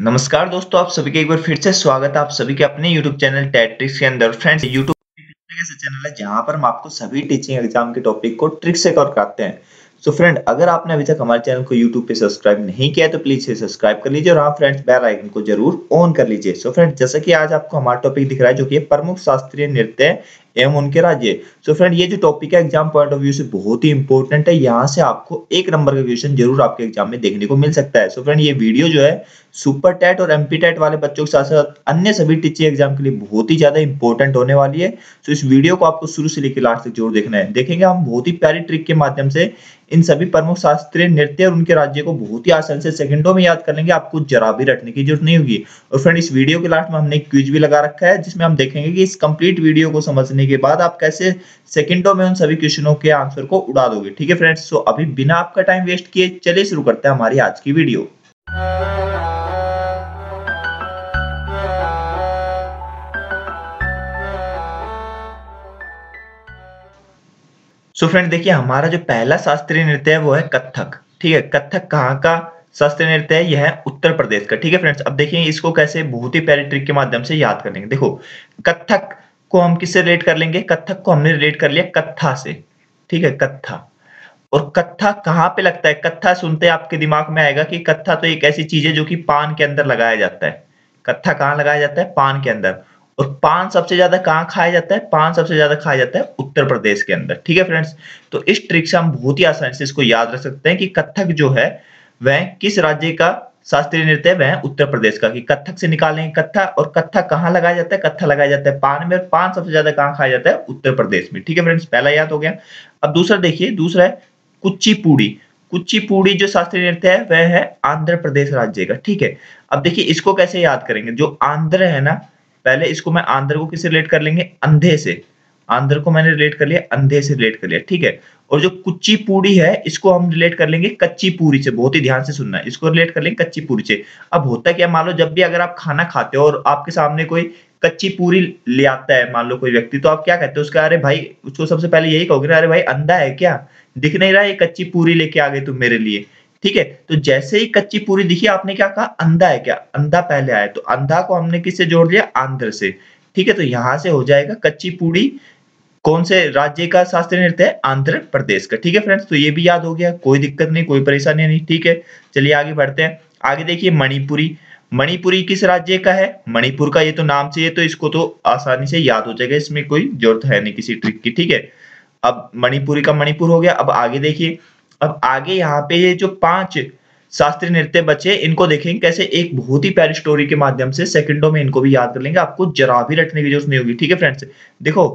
नमस्कार दोस्तों आप सभी के एक बार फिर से स्वागत है आप सभी के अपने YouTube चैनल टेट्रिक्स के अंदर फ्रेंड्स YouTube चैनल है जहां पर हम आपको सभी टीचिंग एग्जाम के टॉपिक को ट्रिक्स से कवर कराते हैं सो so फ्रेंड अगर आपने अभी तक हमारे चैनल को YouTube पे सब्सक्राइब नहीं किया तो प्लीज सब्सक्राइब कर लीजिए और हाँ फ्रेंड्स बेल आइकन को जरूर ऑन कर लीजिए सो फ्रेंड जैसा कि आज आपको हमारा टॉपिक दिख रहा है जो कि प्रमुख शास्त्रीय नृत्य एवं उनके राज्य सो फ्रेंड ये जो टॉपिक है एग्जाम पॉइंट ऑफ व्यू से बहुत ही इंपॉर्टेंट है यहाँ से आपको एक नंबर का क्वेश्चन जरूर आपके एग्जाम में देखने को मिल सकता है सो so फ्रेंड ये वीडियो जो है सुपर टेट और एमपी टेट वाले बच्चों के साथ साथ अन्य सभी टीचर एग्जाम के लिए बहुत ही ज्यादा इंपॉर्टेंट होने वाली है सो so इस वीडियो को आपको शुरू से लेकर लास्ट तक जरूर देखना है देखेंगे हम बहुत ही प्यारी ट्रिक के माध्यम से इन सभी प्रमुख शास्त्रीय नृत्य और उनके राज्य को बहुत ही आसान से सेकंडों में याद कर लेंगे आपको जरा भी रटने की जरूरत नहीं होगी और फ्रेंड इस वीडियो के लास्ट में हमने क्विज भी लगा रखा है जिसमें हम देखेंगे कि इस कंप्लीट वीडियो को समझने करने के बाद आप कैसे सेकंडों में उन सभी क्वेश्चनों के आंसर को उड़ा दोगे ठीक है फ्रेंड्स तो अभी बिना आपका टाइम वेस्ट किए चलिए शुरू करते हैं हमारी आज की वीडियो सो so फ्रेंड देखिए हमारा जो पहला शास्त्रीय नृत्य है वो है कथक ठीक है कथक कहाँ का शास्त्रीय नृत्य है यह है उत्तर प्रदेश का ठीक है फ्रेंड्स अब देखिए इसको कैसे बहुत ही पहले ट्रिक के माध्यम से याद करेंगे देखो कथक को हम किससे रिलेट कर लेंगे कथक को हमने रिलेट कर लिया कत्था से ठीक है कत्था और कत्था कहाँ पे लगता है कत्था सुनते आपके दिमाग में आएगा कि कत्था तो एक ऐसी चीज है जो कि पान के अंदर लगाया जाता है कत्था कहाँ लगाया जाता है पान के अंदर और पान सबसे ज्यादा कहाँ खाया जाता है पान सबसे ज्यादा खाया जाता है उत्तर प्रदेश के अंदर ठीक है फ्रेंड्स तो इस ट्रिक से हम बहुत ही आसानी से इसको याद रख सकते हैं कि कथक जो है वह किस राज्य का शास्त्रीय नृत्य वह उत्तर प्रदेश का कि कथक से निकालेंगे कत्था और कत्था कहाँ लगाया जाता है कत्था लगाया जाता है पान में और पान सबसे ज्यादा कहाँ खाया जाता है उत्तर प्रदेश में ठीक है फ्रेंड्स पहला याद हो गया अब दूसरा देखिए दूसरा है कुचिपुड़ी कुचिपुड़ी जो शास्त्रीय नृत्य है वह है आंध्र प्रदेश राज्य का ठीक है अब देखिए इसको कैसे याद करेंगे जो आंध्र है ना पहले इसको मैं आंध्र को किससे रिलेट कर लेंगे अंधे से आंध्र को मैंने रिलेट कर लिया अंधे से रिलेट कर लिया ठीक है और जो कुच्ची पूड़ी है इसको हम रिलेट कर लेंगे कच्ची पूरी से बहुत ही ध्यान से सुनना है इसको रिलेट कर लेंगे कच्ची पूरी से अब होता क्या मान लो जब भी अगर आप खाना खाते हो और आपके सामने कोई कच्ची पूरी ले आता है मान लो कोई व्यक्ति तो आप क्या कहते हो उसका अरे भाई उसको सबसे पहले यही कहोगे ना अरे भाई अंधा है क्या दिख नहीं रहा है कच्ची पूरी लेके आ गए तुम मेरे लिए ठीक है तो जैसे ही कच्ची पूरी दिखी आपने क्या कहा अंधा है क्या अंधा पहले आया तो अंधा को हमने किससे जोड़ लिया आंध्र से ठीक है तो यहां से हो जाएगा कच्ची पूरी कौन से राज्य का शास्त्रीय नृत्य है आंध्र प्रदेश का ठीक है फ्रेंड्स तो ये भी याद हो गया कोई दिक्कत नहीं कोई परेशानी नहीं ठीक है चलिए आगे बढ़ते हैं आगे देखिए मणिपुरी मणिपुरी किस राज्य का है मणिपुर का ये तो नाम से तो इसको तो आसानी से याद हो जाएगा इसमें कोई जरूरत है नहीं किसी ट्रिक की ठीक है अब मणिपुरी का मणिपुर हो गया अब आगे देखिए अब आगे यहाँ पे ये जो पांच शास्त्रीय नृत्य बचे इनको देखेंगे कैसे एक बहुत ही प्यारी स्टोरी के माध्यम से सेकंडों में इनको भी याद कर लेंगे आपको जरा भी रटने की जरूरत नहीं होगी ठीक है फ्रेंड्स देखो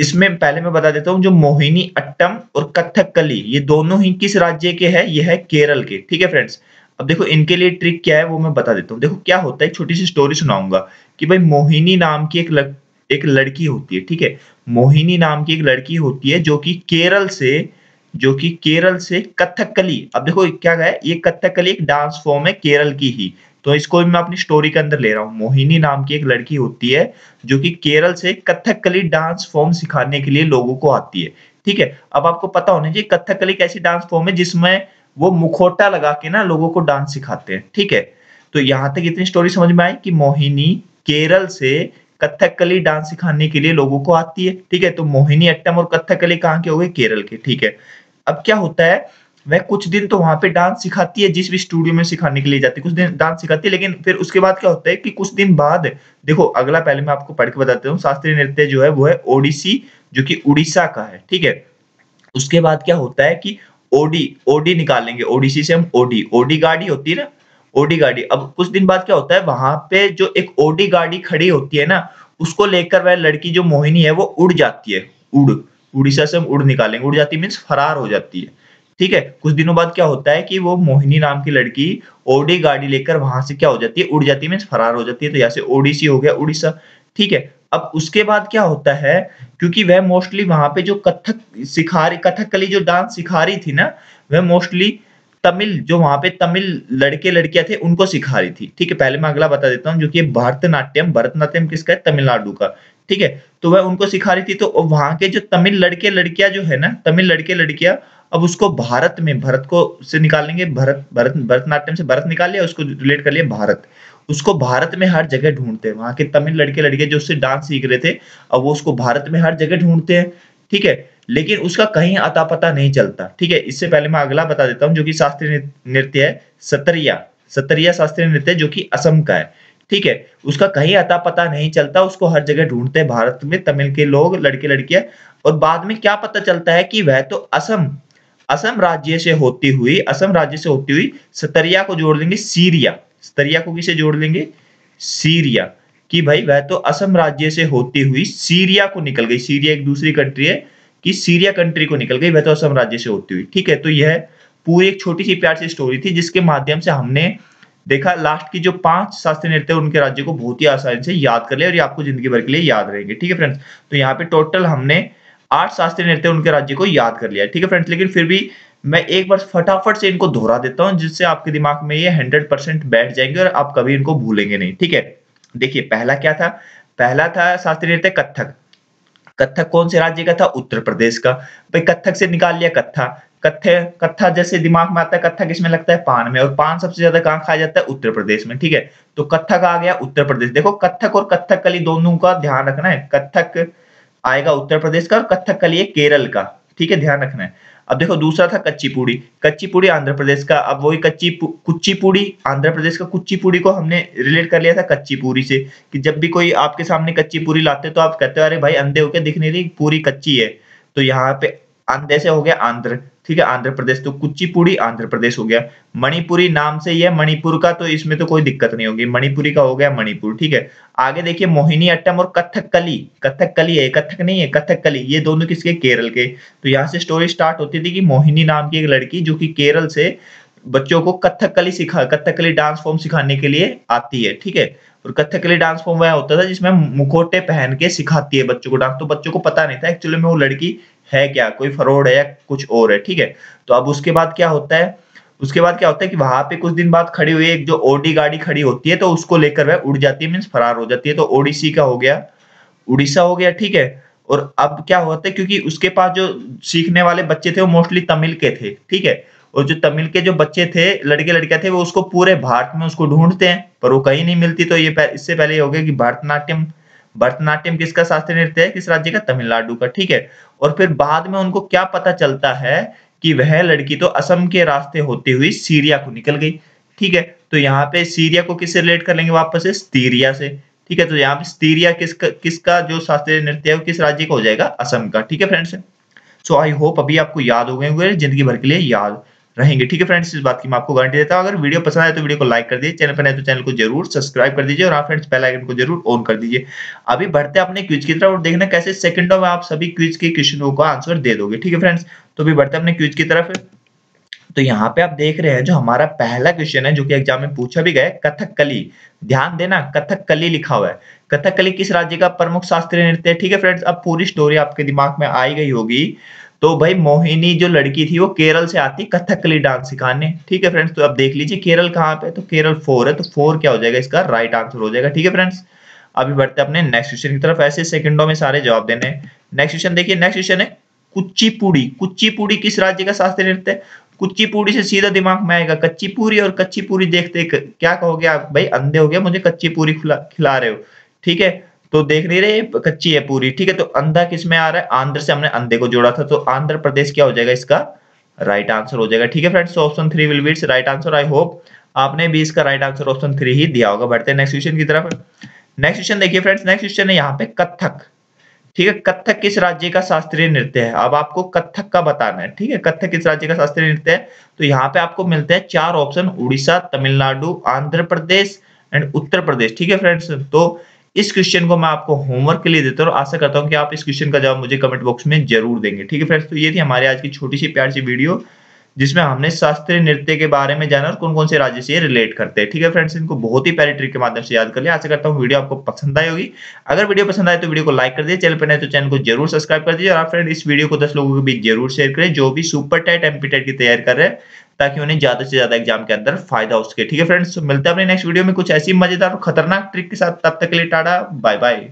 इसमें पहले मैं बता देता हूँ जो मोहिनी अट्टम और कथकली ये दोनों ही किस राज्य के है ये है केरल के ठीक है फ्रेंड्स अब देखो इनके लिए ट्रिक क्या है वो मैं बता देता हूँ देखो क्या होता है छोटी सी स्टोरी सुनाऊंगा कि भाई मोहिनी नाम की एक लग, एक लड़की होती है ठीक है मोहिनी नाम की एक लड़की होती है जो कि केरल से जो कि केरल से कथकली अब देखो क्या है ये कथकली एक डांस फॉर्म है केरल की ही तो इसको भी मैं अपनी स्टोरी के अंदर ले रहा हूँ मोहिनी नाम की एक लड़की होती है जो कि केरल से कथकली डांस फॉर्म सिखाने के लिए लोगों को आती है ठीक है अब आपको पता होना चाहिए कथकली कैसी डांस फॉर्म है जिसमें वो मुखोटा लगा के ना लोगों को डांस सिखाते हैं ठीक है तो यहाँ तक इतनी स्टोरी समझ में आई कि मोहिनी केरल से कथकली डांस सिखाने के लिए लोगों को आती है ठीक है तो मोहिनी अट्टम और कथकली कहाँ के हो गए केरल के ठीक है अब क्या होता है वह कुछ दिन तो वहां पे डांस सिखाती है जिस भी स्टूडियो में सिखाने के लिए जाती है कुछ दिन डांस सिखाती है लेकिन फिर उसके बाद क्या होता है कि कुछ दिन बाद देखो अगला पहले मैं आपको पढ़ के बताता हूँ शास्त्रीय नृत्य जो है वो है ओडिसी जो कि उड़ीसा का है ठीक है उसके बाद क्या होता है कि ओडी ओडी निकालेंगे ओडिसी से हम ओडी ओडी गाड़ी होती है ना ओडी गाड़ी अब कुछ दिन बाद क्या होता है वहां पे जो एक ओडी गाड़ी खड़ी होती है ना उसको लेकर वह लड़की जो मोहिनी है वो उड़ जाती है उड़ उड़ीसा से हम उड़ निकालेंगे उड़ जाती मीन्स फरार हो जाती है ठीक है कुछ दिनों बाद क्या होता है कि वो मोहिनी नाम की लड़की ओडी गाड़ी लेकर वहां से क्या हो जाती है उड़ जाती है मीन फरार हो जाती है तो यहाँ से ओडिसी हो गया उड़ीसा ठीक है अब उसके बाद क्या होता है क्योंकि वह मोस्टली वहां पे जो कथक सिखा रही कथकली जो डांस सिखा रही थी ना वह मोस्टली तमिल जो वहां पे तमिल लड़के लड़कियां थे उनको सिखा रही थी ठीक है पहले मैं अगला बता देता हूँ जो कि भरतनाट्यम भरतनाट्यम किसका है तमिलनाडु का ठीक है तो वह उनको सिखा रही थी तो वहां के जो तमिल लड़के लड़कियां जो है ना तमिल लड़के लड़कियां अब उसको भारत में भरत को से निकालेंगे भरत भरत भरतनाट्यम से भरत निकाल लिया उसको रिलेट कर लिया भारत उसको भारत में हर जगह ढूंढते हैं वहां के तमिल लड़के लड़के जो उससे डांस सीख रहे थे अब वो उसको भारत में हर जगह ढूंढते हैं ठीक है लेकिन उसका कहीं अता पता नहीं चलता ठीक है इससे पहले मैं अगला बता देता हूँ जो कि शास्त्रीय नृत्य है सतरिया सतरिया शास्त्रीय नृत्य जो कि असम का है ठीक है उसका कहीं अता पता नहीं चलता उसको हर जगह ढूंढते हैं भारत में तमिल के लोग लड़के लड़कियां और बाद में क्या पता चलता है कि वह तो असम असम राज्य से होती हुई असम राज्य से होती हुई सतरिया को जोड़ देंगे सीरिया सतरिया को किसे जोड़ देंगे सीरिया कि भाई वह तो असम राज्य से होती हुई सीरिया को निकल गई सीरिया एक दूसरी कंट्री है कि सीरिया कंट्री को निकल गई वह तो असम राज्य से होती हुई ठीक है तो यह पूरी एक छोटी सी प्यार सी स्टोरी थी जिसके माध्यम से हमने देखा लास्ट की जो पांच शास्त्रीय नृत्य उनके राज्य को बहुत ही आसानी से याद कर लिया और ये आपको जिंदगी भर के लिए याद रहेंगे ठीक है फ्रेंड्स तो यहाँ पे टोटल हमने आठ शास्त्रीय नृत्य उनके राज्य को याद कर लिया ठीक है फ्रेंड्स लेकिन फिर भी मैं एक बार फटाफट से इनको दोहरा देता हूं जिससे आपके दिमाग में ये हंड्रेड परसेंट बैठ जाएंगे और आप कभी इनको भूलेंगे नहीं ठीक है देखिए पहला क्या था पहला था शास्त्रीय नृत्य कथक कथक कौन से राज्य का था उत्तर प्रदेश का भाई कथक से निकाल लिया कत्था कत्थे कत्था जैसे दिमाग में आता है कत्था किसमें लगता है पान में और पान सबसे ज्यादा कहाँ खाया जाता है उत्तर प्रदेश में ठीक है तो कत्थक आ गया उत्तर प्रदेश देखो कत्थक और कत्थक कली दोनों का ध्यान रखना है कत्थक आएगा उत्तर प्रदेश का और कथकली है केरल का ठीक है ध्यान रखना है अब देखो दूसरा था कच्ची पूड़ी कच्ची पूड़ी आंध्र प्रदेश का अब वही कच्ची कुच्ची पूड़ी आंध्र प्रदेश का कुच्ची पूड़ी को हमने रिलेट कर लिया था कच्ची पूरी से कि जब भी कोई आपके सामने कच्ची पूरी लाते तो आप कहते हो अरे भाई अंधे होके दिख नहीं रही पूरी कच्ची है तो यहाँ पे जैसे हो गया आंध्र ठीक है आंध्र प्रदेश तो कुचिपुड़ी आंध्र प्रदेश हो गया मणिपुरी नाम से यह मणिपुर का तो इसमें तो कोई दिक्कत नहीं होगी मणिपुरी का हो गया मणिपुर ठीक है आगे देखिए मोहिनी अट्टम और कथकली कथकली है कथक नहीं है कथकली ये दोनों किसके केरल के तो यहाँ से स्टोरी स्टार्ट होती थी कि मोहिनी नाम की एक लड़की जो की केरल से बच्चों को कथकली सिखा कथकली डांस फॉर्म सिखाने के लिए आती है ठीक है और कथकली डांस फॉर्म वह होता था जिसमें मुखोटे पहन के सिखाती है बच्चों को डांस तो बच्चों को पता नहीं था एक्चुअली में वो लड़की है क्या कोई फ्रॉड है या कुछ और है ठीक है तो अब उसके बाद क्या होता है उसके बाद क्या होता है कि वहां पे कुछ दिन बाद खड़ी हुई एक जो ओडी गाड़ी खड़ी होती है तो उसको लेकर वह उड़ जाती है मीन्स फरार हो जाती है तो ओडीसी का हो गया उड़ीसा हो गया ठीक है और अब क्या होता है क्योंकि उसके पास जो सीखने वाले बच्चे थे वो मोस्टली तमिल के थे ठीक है और जो तमिल के जो बच्चे थे लड़के लड़कियां थे वो उसको पूरे भारत में उसको ढूंढते हैं पर वो कहीं नहीं मिलती तो ये इससे पहले ये हो गया कि भारतनाट्यम भरतनाट्यम किसका शास्त्रीय नृत्य है किस राज्य का तमिलनाडु का ठीक है और फिर बाद में उनको क्या पता चलता है कि वह लड़की तो असम के रास्ते होते हुए सीरिया को निकल गई ठीक है तो यहाँ पे सीरिया को किससे रिलेट कर लेंगे वापस से स्तीरिया से ठीक है तो यहाँ पे स्तीरिया किसका किसका जो शास्त्रीय नृत्य है किस राज्य का हो जाएगा असम का ठीक है फ्रेंड्स सो आई होप अभी आपको याद हो गए जिंदगी भर के लिए याद रहेंगे ठीक है फ्रेंड्स इस बात की मैं आपको गारंटी देता हूं अगर वीडियो पसंद आए तो वीडियो को लाइक कर दीजिए चैनल पर नहीं तो चैनल को जरूर सब्सक्राइब कर दीजिए और आप फ्रेंड्स बेल आइकन को जरूर ऑन कर दीजिए अभी बढ़ते अपने क्विज की तरफ और देखना कैसे सेकंडों में आप सभी क्विज के क्वेश्चनों का आंसर दे दोगे ठीक है फ्रेंड्स तो अभी बढ़ते अपने क्विज की तरफ तो यहाँ पे आप देख रहे हैं जो हमारा पहला क्वेश्चन है जो कि एग्जाम में पूछा भी गया कथकली ध्यान देना कथकली लिखा हुआ है कथकली किस राज्य का प्रमुख शास्त्रीय नृत्य है ठीक है फ्रेंड्स अब पूरी स्टोरी आपके दिमाग में आई गई होगी तो भाई मोहिनी जो लड़की थी वो केरल से आती कथकली डांस सिखाने ठीक है फ्रेंड्स तो अब देख लीजिए केरल कहाँ पे तो केरल फोर है तो फोर क्या हो जाएगा इसका राइट आंसर हो जाएगा ठीक है फ्रेंड्स अभी बढ़ते अपने नेक्स्ट क्वेश्चन की तरफ ऐसे सेकंडों में सारे जवाब देने नेक्स्ट क्वेश्चन देखिए नेक्स्ट क्वेश्चन है कुचीपुड़ी कुचीपुड़ी किस राज्य का शास्त्रीय नृत्य है कुचीपुड़ी से सीधा दिमाग में आएगा कच्ची पूरी और कच्ची पूरी देखते क्या कहोगे आप भाई अंधे हो गया मुझे कच्ची पूरी खिला रहे हो ठीक है तो देख नहीं रहे कच्ची है पूरी ठीक है तो अंधा किस में आ रहा है आंध्र से हमने अंधे को जोड़ा था तो आंध्र प्रदेश क्या हो जाएगा इसका राइट आंसर हो जाएगा ठीक है friends option three will be right answer I hope आपने भी इसका राइट आंसर ऑप्शन थ्री ही दिया होगा बढ़ते नेक्स्ट क्वेश्चन की तरफ नेक्स्ट क्वेश्चन देखिए फ्रेंड्स नेक्स्ट क्वेश्चन है यहाँ पे कथक ठीक है कथक किस राज्य का शास्त्रीय नृत्य है अब आपको कथक का बताना है ठीक है कथक किस राज्य का शास्त्रीय नृत्य है तो यहाँ पे आपको मिलते हैं चार ऑप्शन उड़ीसा तमिलनाडु आंध्र प्रदेश एंड उत्तर प्रदेश ठीक है फ्रेंड्स तो इस क्वेश्चन को मैं आपको होमवर्क के लिए देता हूँ आशा करता हूँ कि आप इस क्वेश्चन का जवाब मुझे कमेंट बॉक्स में जरूर देंगे ठीक है फ्रेंड्स तो ये थी हमारी आज की छोटी सी प्यार सी वीडियो जिसमें हमने शास्त्रीय नृत्य के बारे में जाना और कौन कौन से राज्य से रिलेट करते हैं ठीक है फ्रेंड्स इनको बहुत ही प्यारी ट्रिक के माध्यम से याद कर लिया आशा करता हूँ वीडियो आपको पसंद आई होगी अगर वीडियो पसंद आए तो वीडियो को लाइक कर दीजिए चैनल पर नहीं तो चैनल को जरूर सब्सक्राइब कर दीजिए और आप फ्रेंड इस वीडियो को दस लोगों के बीच जरूर शेयर करें जो भी सुपर टाइट एमपी की तैयारी कर रहे हैं ताकि उन्हें ज्यादा से ज्यादा एग्जाम के अंदर फायदा हो सके ठीक है फ्रेंड्स मिलते हैं अपने नेक्स्ट वीडियो में कुछ ऐसी मजेदार और खतरनाक ट्रिक के साथ तब तक के लिए टाटा बाय बाय